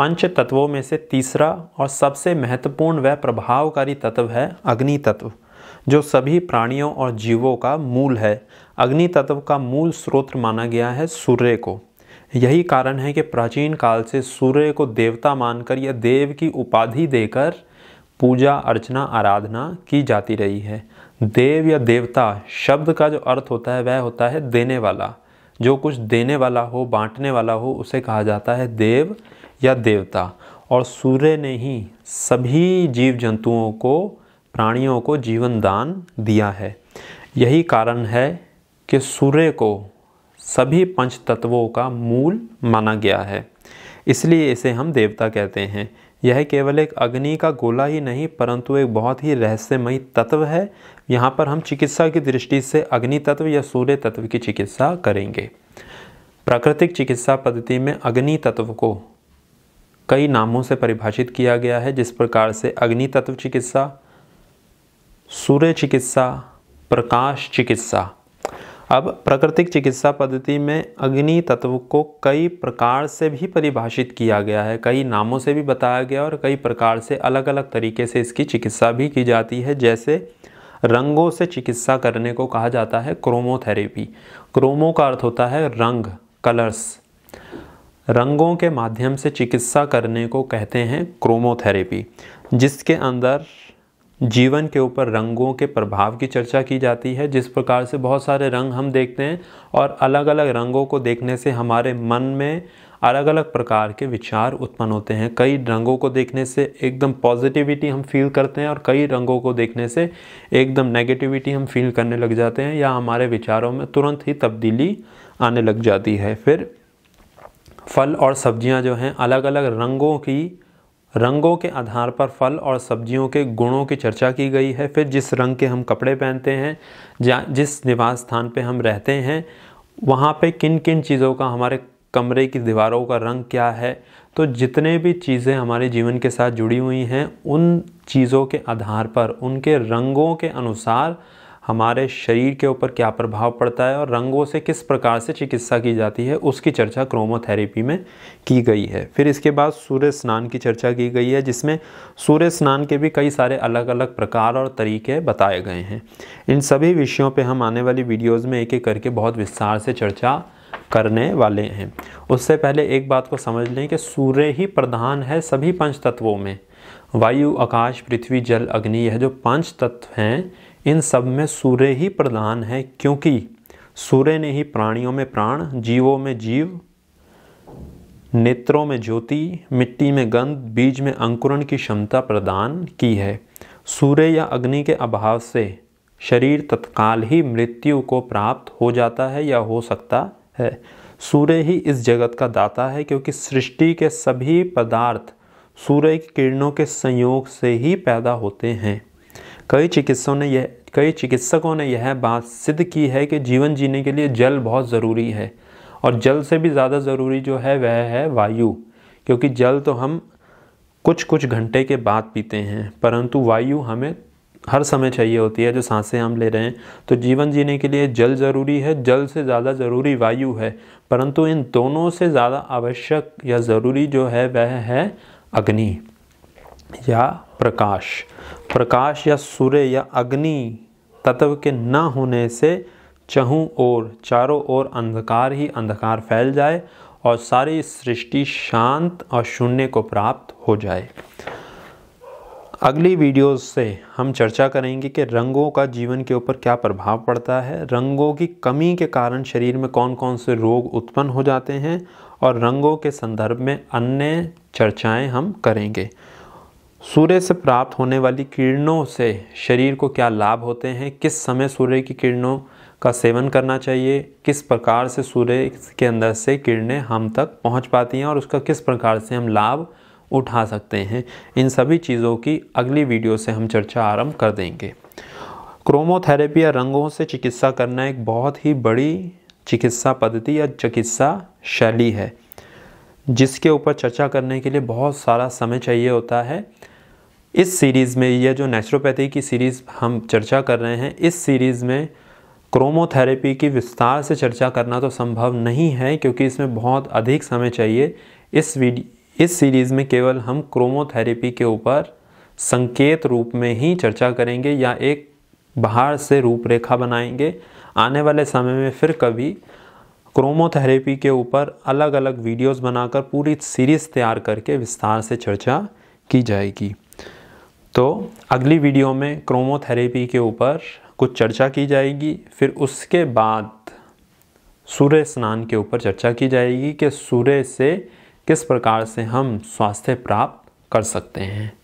पंच तत्वों में से तीसरा और सबसे महत्वपूर्ण व प्रभावकारी तत्व है अग्नि तत्व जो सभी प्राणियों और जीवों का मूल है अग्नि तत्व का मूल स्रोत माना गया है सूर्य को यही कारण है कि प्राचीन काल से सूर्य को देवता मानकर या देव की उपाधि देकर पूजा अर्चना आराधना की जाती रही है देव या देवता शब्द का जो अर्थ होता है वह होता है देने वाला जो कुछ देने वाला हो बांटने वाला हो उसे कहा जाता है देव या देवता और सूर्य ने ही सभी जीव जंतुओं को प्राणियों को जीवन दान दिया है यही कारण है कि सूर्य को सभी पंच तत्वों का मूल माना गया है इसलिए इसे हम देवता कहते हैं यह केवल एक अग्नि का गोला ही नहीं परंतु एक बहुत ही रहस्यमय तत्व है यहाँ पर हम चिकित्सा की दृष्टि से अग्नि तत्व या सूर्य तत्व की चिकित्सा करेंगे प्राकृतिक चिकित्सा पद्धति में अग्नि तत्व को कई नामों से परिभाषित किया गया है जिस प्रकार से अग्नि तत्व चिकित्सा सूर्य चिकित्सा प्रकाश चिकित्सा अब प्राकृतिक चिकित्सा पद्धति में अग्नि तत्व को कई प्रकार से भी परिभाषित किया गया है कई नामों से भी बताया गया और कई प्रकार से अलग अलग तरीके से इसकी चिकित्सा भी की जाती है जैसे रंगों से चिकित्सा करने को कहा जाता है क्रोमोथेरेपी क्रोमो का अर्थ होता है रंग कलर्स रंगों के माध्यम से चिकित्सा करने को कहते हैं क्रोमोथेरेपी जिसके अंदर जीवन के ऊपर रंगों के प्रभाव की चर्चा की जाती है जिस प्रकार से बहुत सारे रंग हम देखते हैं और अलग अलग रंगों को देखने से हमारे मन में अलग अलग प्रकार के विचार उत्पन्न होते हैं कई रंगों को देखने से एकदम पॉजिटिविटी हम फील करते हैं और कई रंगों को देखने से एकदम नेगेटिविटी हम फील करने लग जाते हैं या हमारे विचारों में तुरंत ही तब्दीली आने लग जाती है फिर फल और सब्जियां जो हैं अलग अलग रंगों की रंगों के आधार पर फल और सब्जियों के गुणों की चर्चा की गई है फिर जिस रंग के हम कपड़े पहनते हैं जिस निवास स्थान पे हम रहते हैं वहाँ पे किन किन चीज़ों का हमारे कमरे की दीवारों का रंग क्या है तो जितने भी चीज़ें हमारे जीवन के साथ जुड़ी हुई हैं उन चीज़ों के आधार पर उनके रंगों के अनुसार हमारे शरीर के ऊपर क्या प्रभाव पड़ता है और रंगों से किस प्रकार से चिकित्सा की जाती है उसकी चर्चा क्रोमोथेरेपी में की गई है फिर इसके बाद सूर्य स्नान की चर्चा की गई है जिसमें सूर्य स्नान के भी कई सारे अलग अलग प्रकार और तरीके बताए गए हैं इन सभी विषयों पर हम आने वाली वीडियोज़ में एक एक करके बहुत विस्तार से चर्चा करने वाले हैं उससे पहले एक बात को समझ लें कि सूर्य ही प्रधान है सभी पंच तत्वों में वायु आकाश पृथ्वी जल अग्नि यह जो पांच तत्व हैं इन सब में सूर्य ही प्रधान है क्योंकि सूर्य ने ही प्राणियों में प्राण जीवों में जीव नेत्रों में ज्योति मिट्टी में गंध बीज में अंकुरण की क्षमता प्रदान की है सूर्य या अग्नि के अभाव से शरीर तत्काल ही मृत्यु को प्राप्त हो जाता है या हो सकता है सूर्य ही इस जगत का दाता है क्योंकि सृष्टि के सभी पदार्थ सूर्य की किरणों के संयोग से ही पैदा होते हैं कई चिकित्सों ने यह कई चिकित्सकों ने यह बात सिद्ध की है कि जीवन जीने के लिए जल बहुत ज़रूरी है और जल से भी ज़्यादा ज़रूरी जो है वह है वायु क्योंकि जल तो हम कुछ कुछ घंटे के बाद पीते हैं परंतु वायु हमें हर समय चाहिए होती है जो सांसें हम ले रहे हैं तो जीवन जीने के लिए जल ज़रूरी है जल से ज़्यादा ज़रूरी वायु है परंतु इन दोनों से ज़्यादा आवश्यक या ज़रूरी जो है वह है अग्नि या प्रकाश प्रकाश या सूर्य या अग्नि तत्व के न होने से चहूँ और चारों ओर अंधकार ही अंधकार फैल जाए और सारी सृष्टि शांत और शून्य को प्राप्त हो जाए अगली वीडियोस से हम चर्चा करेंगे कि रंगों का जीवन के ऊपर क्या प्रभाव पड़ता है रंगों की कमी के कारण शरीर में कौन कौन से रोग उत्पन्न हो जाते हैं और रंगों के संदर्भ में अन्य चर्चाएं हम करेंगे सूर्य से प्राप्त होने वाली किरणों से शरीर को क्या लाभ होते हैं किस समय सूर्य की किरणों का सेवन करना चाहिए किस प्रकार से सूर्य के अंदर से किरणें हम तक पहुंच पाती हैं और उसका किस प्रकार से हम लाभ उठा सकते हैं इन सभी चीज़ों की अगली वीडियो से हम चर्चा आरंभ कर देंगे क्रोमोथेरेपी या रंगों से चिकित्सा करना एक बहुत ही बड़ी चिकित्सा पद्धति या चिकित्सा शैली है जिसके ऊपर चर्चा करने के लिए बहुत सारा समय चाहिए होता है इस सीरीज़ में यह जो नेचुरोपैथी की सीरीज़ हम चर्चा कर रहे हैं इस सीरीज़ में क्रोमोथेरेपी की विस्तार से चर्चा करना तो संभव नहीं है क्योंकि इसमें बहुत अधिक समय चाहिए इस वीडियो इस सीरीज़ में केवल हम क्रोमोथेरेपी के ऊपर संकेत रूप में ही चर्चा करेंगे या एक बाहर से रूपरेखा बनाएंगे आने वाले समय में फिर कभी क्रोमोथेरेपी के ऊपर अलग अलग वीडियोस बनाकर पूरी सीरीज़ तैयार करके विस्तार से चर्चा की जाएगी तो अगली वीडियो में क्रोमोथेरेपी के ऊपर कुछ चर्चा की जाएगी फिर उसके बाद सूर्य स्नान के ऊपर चर्चा की जाएगी कि सूर्य से किस प्रकार से हम स्वास्थ्य प्राप्त कर सकते हैं